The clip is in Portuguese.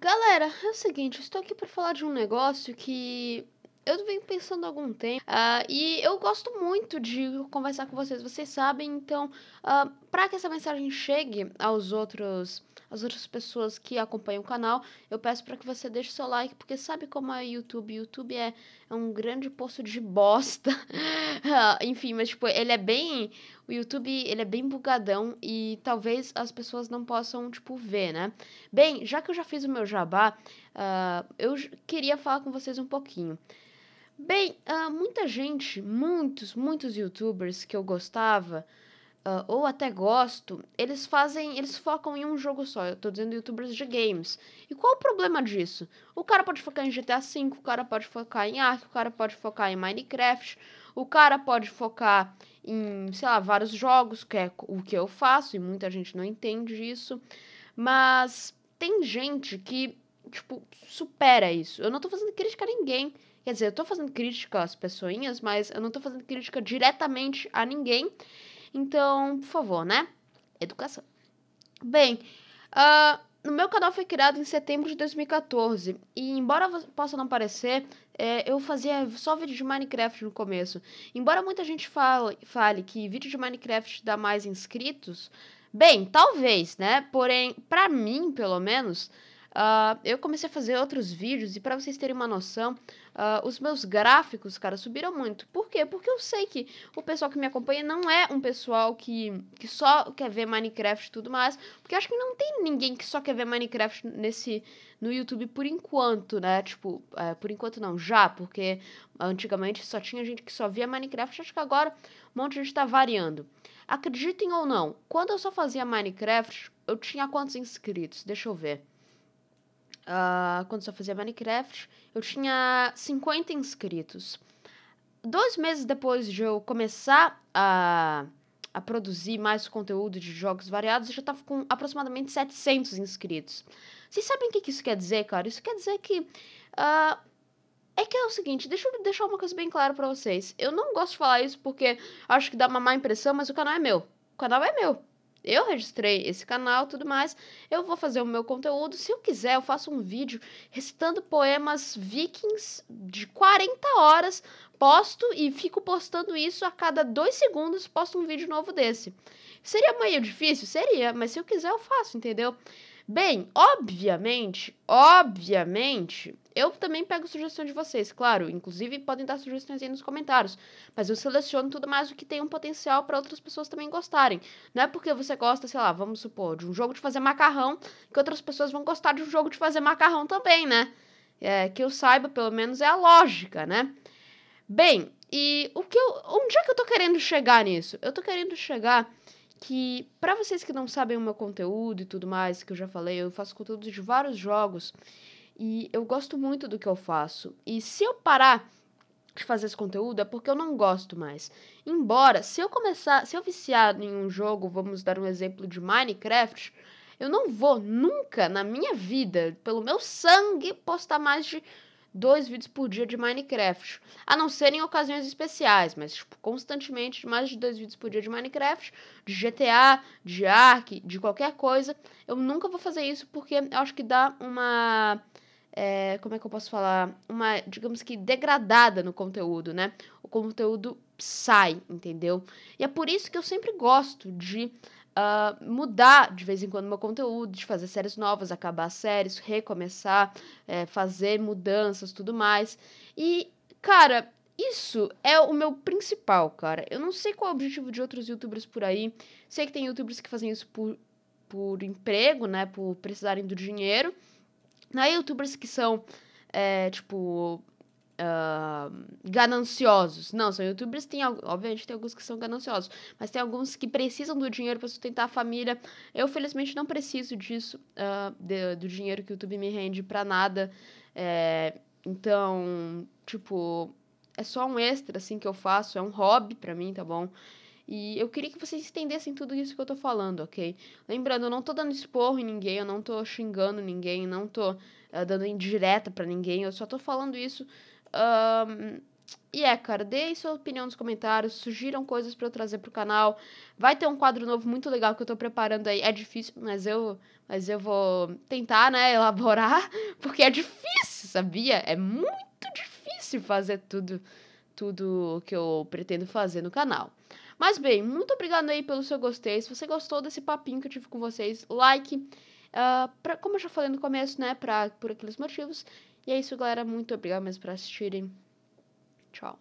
Galera, é o seguinte, estou aqui para falar de um negócio que eu venho pensando há algum tempo uh, e eu gosto muito de conversar com vocês, vocês sabem, então, uh, ah, para que essa mensagem chegue aos outros, às outras pessoas que acompanham o canal, eu peço para que você deixe seu like, porque sabe como é o YouTube? YouTube é, é um grande poço de bosta. Enfim, mas tipo, ele é bem. O YouTube, ele é bem bugadão e talvez as pessoas não possam, tipo, ver, né? Bem, já que eu já fiz o meu jabá, uh, eu queria falar com vocês um pouquinho. Bem, uh, muita gente, muitos, muitos youtubers que eu gostava uh, ou até gosto, eles fazem, eles focam em um jogo só. Eu tô dizendo youtubers de games. E qual o problema disso? O cara pode focar em GTA V, o cara pode focar em Ark, o cara pode focar em Minecraft, o cara pode focar em, sei lá, vários jogos, que é o que eu faço, e muita gente não entende isso. Mas tem gente que, tipo, supera isso. Eu não tô fazendo crítica a ninguém. Quer dizer, eu tô fazendo crítica às pessoinhas, mas eu não tô fazendo crítica diretamente a ninguém. Então, por favor, né? Educação. Bem, uh, ah, o meu canal foi criado em setembro de 2014 e, embora possa não parecer, é, eu fazia só vídeo de Minecraft no começo. Embora muita gente fale, fale que vídeo de Minecraft dá mais inscritos, bem, talvez, né? Porém, pra mim, pelo menos, Uh, eu comecei a fazer outros vídeos e para vocês terem uma noção, uh, os meus gráficos, cara, subiram muito. Por quê? Porque eu sei que o pessoal que me acompanha não é um pessoal que, que só quer ver Minecraft e tudo mais. Porque eu acho que não tem ninguém que só quer ver Minecraft nesse no YouTube por enquanto, né? Tipo, é, por enquanto não, já, porque antigamente só tinha gente que só via Minecraft. Acho que agora um monte de gente tá variando. Acreditem ou não, quando eu só fazia Minecraft, eu tinha quantos inscritos? Deixa eu ver uh, quando só fazia Minecraft, eu tinha 50 inscritos. Dois meses depois de eu começar a, a produzir mais conteúdo de jogos variados, eu já tava com aproximadamente 700 inscritos. Vocês sabem o que, que isso quer dizer, cara? Isso quer dizer que. Uh, é que é o seguinte, deixa eu deixar uma coisa bem clara para vocês. Eu não gosto de falar isso porque acho que dá uma má impressão, mas o canal é meu. O canal é meu eu registrei esse canal tudo mais. Eu vou fazer o meu conteúdo. Se eu quiser, eu faço um vídeo recitando poemas vikings de 40 horas. Posto e fico postando isso a cada dois segundos. Posto um vídeo novo desse. Seria meio difícil? Seria, mas se eu quiser, eu faço, entendeu? Bem, obviamente, obviamente, eu também pego sugestão de vocês, claro. Inclusive, podem dar sugestões aí nos comentários. Mas eu seleciono tudo mais o que tem um potencial para outras pessoas também gostarem. Não é porque você gosta, sei lá, vamos supor, de um jogo de fazer macarrão, que outras pessoas vão gostar de um jogo de fazer macarrão também, né? É, que eu saiba, pelo menos, é a lógica, né? Bem, e o que eu, onde é que eu tô querendo chegar nisso? Eu tô querendo chegar que, para vocês que não sabem o meu conteúdo e tudo mais, que eu já falei, eu faço conteúdo de vários jogos. E eu gosto muito do que eu faço. E se eu parar de fazer esse conteúdo é porque eu não gosto mais. Embora, se eu começar, se eu viciar em um jogo, vamos dar um exemplo de Minecraft, eu não vou nunca na minha vida, pelo meu sangue, postar mais de dois vídeos por dia de Minecraft. A não ser em ocasiões especiais, mas tipo, constantemente mais de dois vídeos por dia de Minecraft, de GTA, de Ark, de qualquer coisa. Eu nunca vou fazer isso porque eu acho que dá uma. É, como é que eu posso falar? Uma, digamos que, degradada no conteúdo, né? O conteúdo sai, entendeu? E é por isso que eu sempre gosto de uh, mudar de vez em quando meu conteúdo, de fazer séries novas, acabar séries, recomeçar, é, fazer mudanças, tudo mais. E, cara, isso é o meu principal, cara. Eu não sei qual é o objetivo de outros youtubers por aí. Sei que tem youtubers que fazem isso por, por emprego, né? Por precisarem do dinheiro. Há youtubers que são, é, tipo, gananciosos. Não, são youtubers, tem, obviamente tem alguns que são gananciosos, mas tem alguns que precisam do dinheiro para sustentar a família. Eu, felizmente, não preciso disso, uh, de, do dinheiro que o YouTube me rende para nada. É, então, tipo, é só um extra, assim, que eu faço, é um hobby para mim, tá bom? E eu queria que vocês entendessem tudo isso que eu tô falando, ok? Lembrando, eu não tô dando esporro em ninguém, eu não tô xingando ninguém, não tô uh, dando indireta para ninguém, eu só tô falando isso um, e é, cara, deem sua opinião nos comentários, sugiram coisas para eu trazer pro canal. Vai ter um quadro novo muito legal que eu tô preparando aí. É difícil, mas eu, mas eu vou tentar, né, elaborar, porque é difícil, sabia? É muito difícil fazer tudo tudo que eu pretendo fazer no canal. Mas bem, muito obrigado aí pelo seu gostei. Se você gostou desse papinho que eu tive com vocês, like. Uh, pra, como eu já falei no começo, né, pra, por aqueles motivos. E é isso, galera. Muito obrigado mesmo por assistirem. Tchau.